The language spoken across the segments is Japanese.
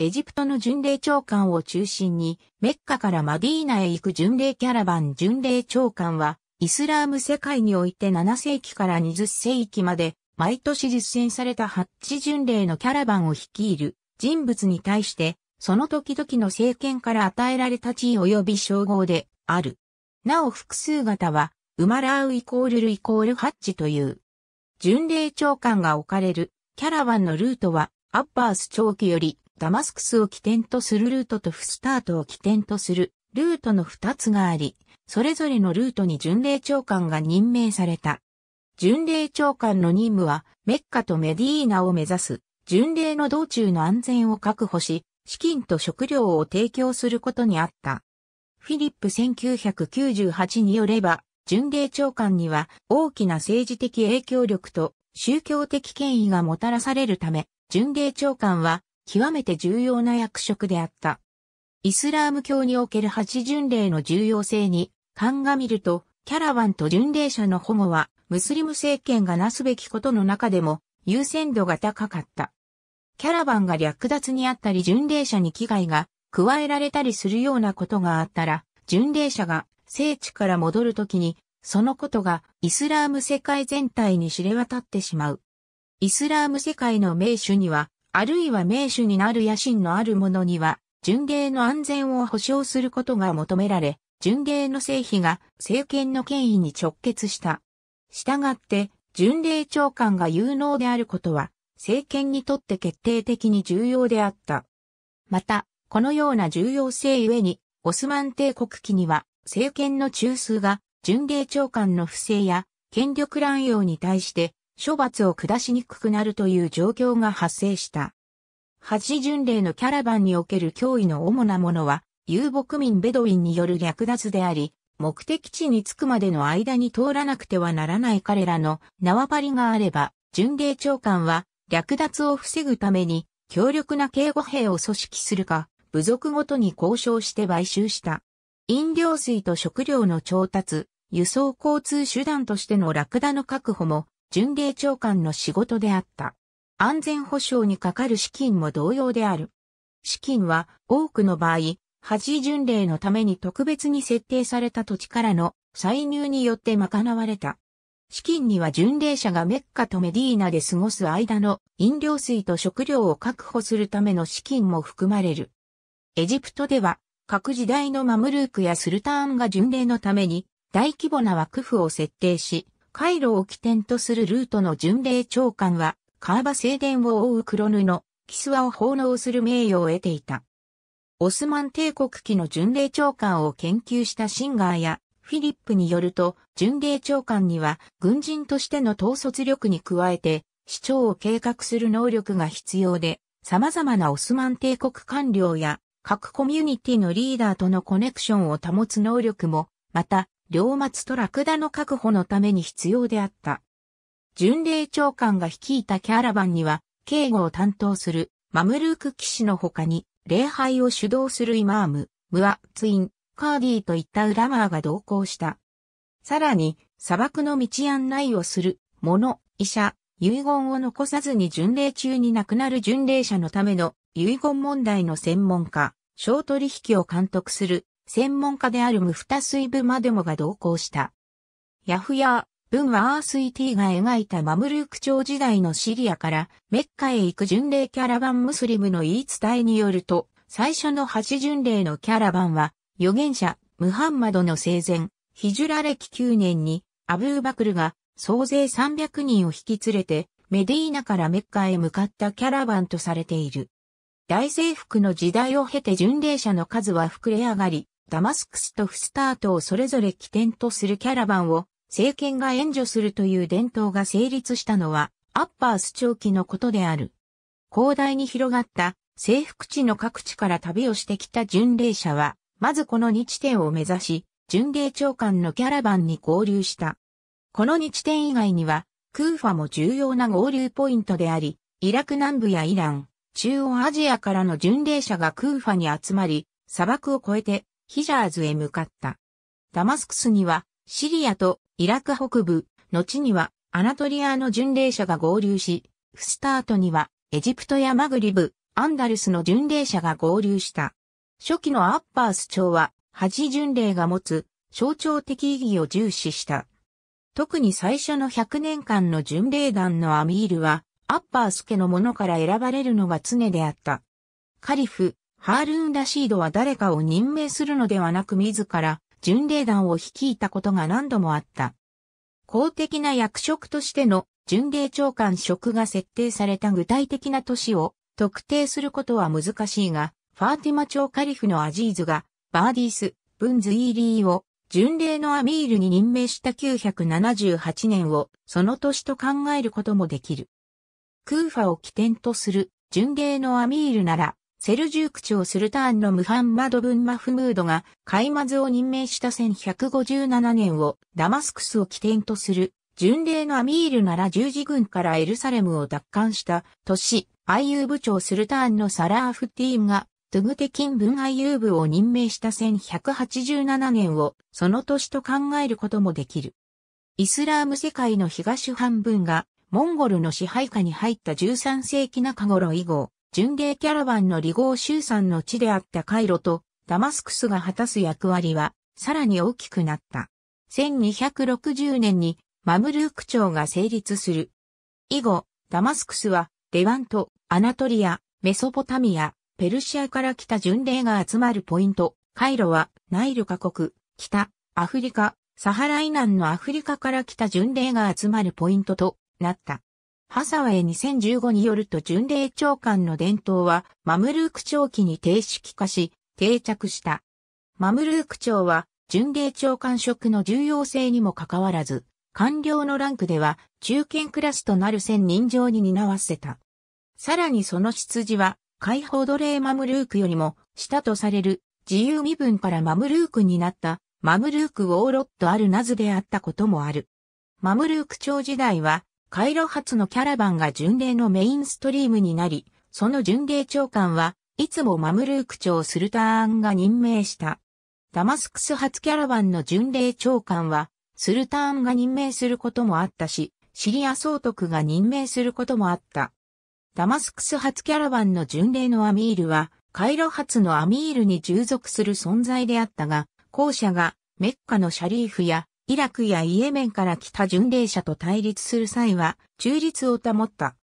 エジプトの巡礼長官を中心に、メッカからマディーナへ行く巡礼キャラバン巡礼長官は、イスラーム世界において7世紀から20世紀まで、毎年実践されたハッチ巡礼のキャラバンを率いる人物に対して、その時々の政権から与えられた地位及び称号である。なお複数型は、ウマラウイコールルイコールハッチという。巡礼長官が置かれるキャラバンのルートは、アッバース長期よりダマスクスを起点とするルートとフスタートを起点とするルートの2つがあり、それぞれのルートに巡礼長官が任命された。巡礼長官の任務は、メッカとメディーナを目指す、巡礼の道中の安全を確保し、資金と食料を提供することにあった。フィリップ1998によれば、巡礼長官には大きな政治的影響力と宗教的権威がもたらされるため、巡礼長官は極めて重要な役職であった。イスラーム教における八巡礼の重要性に鑑みると、キャラバンと巡礼者の保護は、ムスリム政権がなすべきことの中でも優先度が高かった。キャラバンが略奪にあったり巡礼者に危害が加えられたりするようなことがあったら、巡礼者が聖地から戻るときに、そのことがイスラーム世界全体に知れ渡ってしまう。イスラーム世界の名手には、あるいは名手になる野心のある者には、巡礼の安全を保障することが求められ、巡礼の成否が政権の権威に直結した。したがって、巡礼長官が有能であることは、政権にとって決定的に重要であった。また、このような重要性ゆえに、オスマン帝国期には、政権の中枢が、巡礼長官の不正や、権力乱用に対して、処罰を下しにくくなるという状況が発生した。八巡礼のキャラバンにおける脅威の主なものは、遊牧民ベドウィンによる略奪であり、目的地に着くまでの間に通らなくてはならない彼らの縄張りがあれば、巡礼長官は略奪を防ぐために強力な警護兵を組織するか、部族ごとに交渉して買収した。飲料水と食料の調達、輸送交通手段としてのラクダの確保も巡礼長官の仕事であった。安全保障にかかる資金も同様である。資金は多くの場合、恥巡礼のために特別に設定された土地からの歳入によって賄われた。資金には巡礼者がメッカとメディーナで過ごす間の飲料水と食料を確保するための資金も含まれる。エジプトでは各時代のマムルークやスルターンが巡礼のために大規模な枠府を設定し、回路を起点とするルートの巡礼長官は、カーバ聖殿を覆う黒布、キスワを奉納する名誉を得ていた。オスマン帝国期の巡礼長官を研究したシンガーやフィリップによると、巡礼長官には軍人としての統率力に加えて、市長を計画する能力が必要で、様々なオスマン帝国官僚や各コミュニティのリーダーとのコネクションを保つ能力も、また両末とラクダの確保のために必要であった。巡礼長官が率いたキャラバンには、警護を担当するマムルーク騎士の他に、礼拝を主導するイマーム、ムア、ツイン、カーディーといったウラマーが同行した。さらに、砂漠の道案内をする、者、医者、遺言を残さずに巡礼中に亡くなる巡礼者のための遺言問題の専門家、小取引を監督する専門家であるムフタスイブ・マデモが同行した。ヤフヤー、ブンアースイティが描いたマムルーク朝時代のシリアからメッカへ行く巡礼キャラバンムスリムの言い伝えによると、最初の八巡礼のキャラバンは、預言者、ムハンマドの生前、ヒジュラ歴9年に、アブーバクルが総勢300人を引き連れて、メディーナからメッカへ向かったキャラバンとされている。大征服の時代を経て巡礼者の数は膨れ上がり、ダマスクスとフスタートをそれぞれ起点とするキャラバンを政権が援助するという伝統が成立したのはアッパース長期のことである。広大に広がった征服地の各地から旅をしてきた巡礼者は、まずこの2地点を目指し、巡礼長官のキャラバンに合流した。この2地点以外には、クーファも重要な合流ポイントであり、イラク南部やイラン、中央アジアからの巡礼者がクーファに集まり、砂漠を越えてヒジャーズへ向かった。ダマスクスには、シリアとイラク北部、後にはアナトリアの巡礼者が合流し、フスタートにはエジプトやマグリブ、アンダルスの巡礼者が合流した。初期のアッパース朝は、八巡礼が持つ象徴的意義を重視した。特に最初の100年間の巡礼団のアミールは、アッパース家の者から選ばれるのが常であった。カリフ、ハールーン・ラシードは誰かを任命するのではなく自ら巡礼団を率いたことが何度もあった。公的な役職としての巡礼長官職が設定された具体的な都市を特定することは難しいが、ファーティマ朝カリフのアジーズがバーディース、ブンズ・イーリーを巡礼のアミールに任命した978年をその年と考えることもできる。クーファを起点とする巡礼のアミールならセルジューク朝スルターンのムハンマド・ブン・マフムードがカイマズを任命した1157年をダマスクスを起点とする巡礼のアミールなら十字軍からエルサレムを奪還した年、アイユーブ朝スルターンのサラーフティーンがトゥグテキンブン・アイユーブを任命した1187年をその年と考えることもできる。イスラーム世界の東半分がモンゴルの支配下に入った13世紀中頃以後、巡礼キャラバンの離合集参の地であったカイロとダマスクスが果たす役割はさらに大きくなった。1260年にマムルーク朝が成立する。以後、ダマスクスはレワント、アナトリア、メソポタミア、ペルシアから来た巡礼が集まるポイント。カイロはナイルカ国、北、アフリカ、サハラ以南のアフリカから来た巡礼が集まるポイントとなった。ハサウェイ2015によると巡礼長官の伝統はマムルーク長期に定式化し、定着した。マムルーク長は巡礼長官職の重要性にもかかわらず、官僚のランクでは中堅クラスとなる千人上に担わせた。さらにその羊は解放奴隷マムルークよりも下とされる自由身分からマムルークになったマムルーク・ウォーロット・アル・ナズであったこともある。マムルーク長時代はカイロ発のキャラバンが巡礼のメインストリームになり、その巡礼長官はいつもマムルーク長スルターンが任命した。ダマスクス発キャラバンの巡礼長官は、スルターンが任命することもあったし、シリア総督が任命することもあった。ダマスクス発キャラバンの巡礼のアミールは、カイロ発のアミールに従属する存在であったが、後者がメッカのシャリーフやイラクやイエメンから来た巡礼者と対立する際は、中立を保った。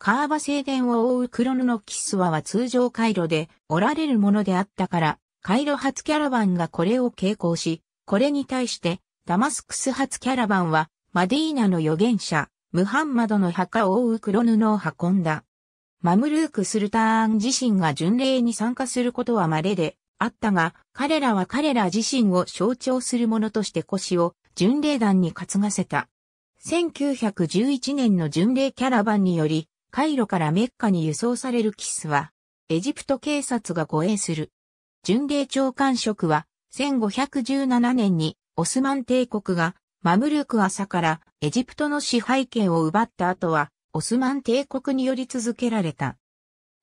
カーバ聖殿を覆うクロノキスワは通常回路でおられるものであったから、カイロ初キャラバンがこれを傾向し、これに対してダマスクス初キャラバンはマディーナの預言者、ムハンマドの墓を覆う黒布を運んだ。マムルーク・スルターン自身が巡礼に参加することは稀で、あったが、彼らは彼ら自身を象徴するものとして腰を巡礼団に担がせた。1911年の巡礼キャラバンにより、カイロからメッカに輸送されるキスは、エジプト警察が護衛する。巡礼長官職は、1517年にオスマン帝国がマムルク朝からエジプトの支配権を奪った後は、オスマン帝国により続けられた。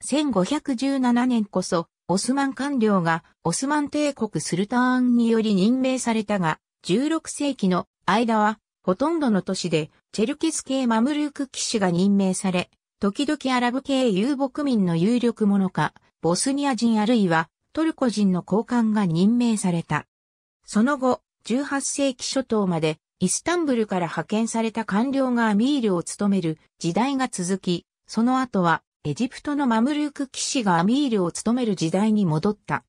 1517年こそ、オスマン官僚がオスマン帝国スルターンにより任命されたが、16世紀の間はほとんどの都市でチェルケス系マムルーク騎士が任命され、時々アラブ系遊牧民の有力者か、ボスニア人あるいはトルコ人の高官が任命された。その後、18世紀初頭までイスタンブルから派遣された官僚がアミールを務める時代が続き、その後はエジプトのマムルーク騎士がアミールを務める時代に戻った。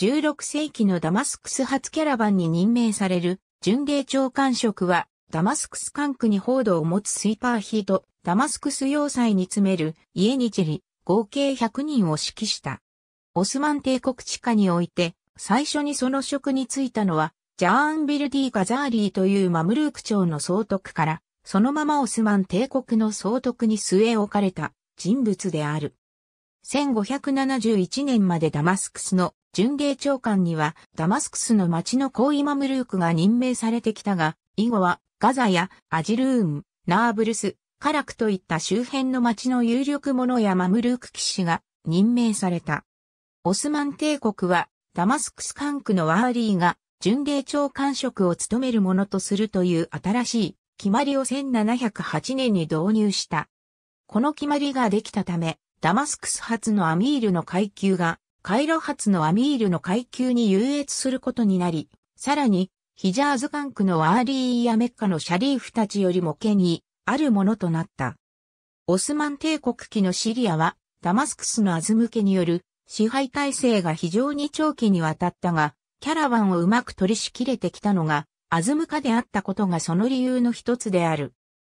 16世紀のダマスクス初キャラバンに任命される巡礼長官職は、ダマスクス管区に報道を持つスイパーヒート、ダマスクス要塞に詰めるイエニチェリ、合計100人を指揮した。オスマン帝国地下において、最初にその職に就いたのは、ジャーンビルディ・ガザーリーというマムルーク朝の総督から、そのままオスマン帝国の総督に据え置かれた人物である。1571年までダマスクスの巡礼長官にはダマスクスの町のコーイマムルークが任命されてきたが、以後はガザやアジルーン、ナーブルス、カラクといった周辺の町の有力者やマムルーク騎士が任命された。オスマン帝国はダマスクス管区のワーリーが巡礼長官職を務めるものとするという新しい決まりを1708年に導入した。この決まりができたため、ダマスクス発のアミールの階級が、カイロ発のアミールの階級に優越することになり、さらに、ヒジャーズ管区のアーリーやメッカのシャリーフたちよりも権威あるものとなった。オスマン帝国期のシリアは、ダマスクスのアズム家による支配体制が非常に長期にわたったが、キャラバンをうまく取り仕切れてきたのが、アズム家であったことがその理由の一つである。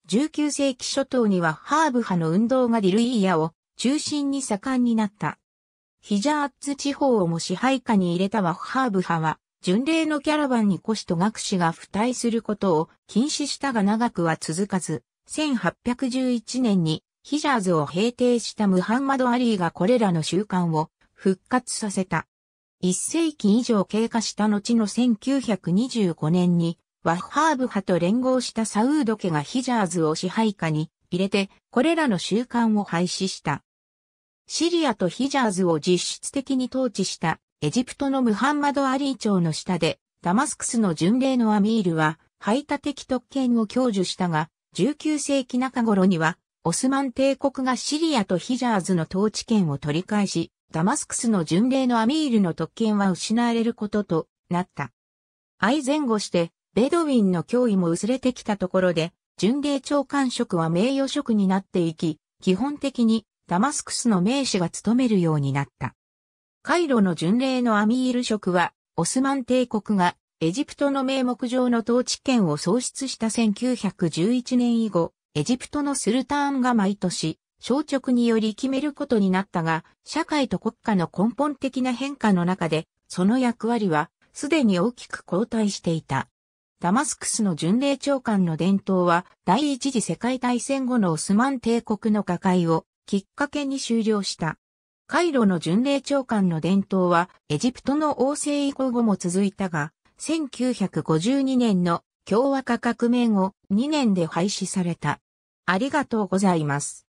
19世紀初頭にはハーブ派の運動がディルイーヤを中心に盛んになった。ヒジャーッツ地方をも支配下に入れたワッハーブ派は、巡礼のキャラバンに古士と学士が付帯することを禁止したが長くは続かず、1811年にヒジャーズを平定したムハンマド・アリーがこれらの習慣を復活させた。1世紀以上経過した後の1925年にワッハーブ派と連合したサウード家がヒジャーズを支配下に入れて、これらの習慣を廃止した。シリアとヒジャーズを実質的に統治したエジプトのムハンマド・アリー朝の下で、ダマスクスの巡礼のアミールは、排他的特権を享受したが、19世紀中頃には、オスマン帝国がシリアとヒジャーズの統治権を取り返し、ダマスクスの巡礼のアミールの特権は失われることとなった。愛前後して、ベドウィンの脅威も薄れてきたところで、巡礼長官職は名誉職になっていき、基本的にダマスクスの名士が務めるようになった。カイロの巡礼のアミール職は、オスマン帝国がエジプトの名目上の統治権を創出した1911年以後、エジプトのスルターンが毎年、小直により決めることになったが、社会と国家の根本的な変化の中で、その役割はすでに大きく後退していた。ダマスクスの巡礼長官の伝統は、第一次世界大戦後のオスマン帝国の瓦解をきっかけに終了した。カイロの巡礼長官の伝統は、エジプトの王政以降後も続いたが、1952年の共和化革命後、2年で廃止された。ありがとうございます。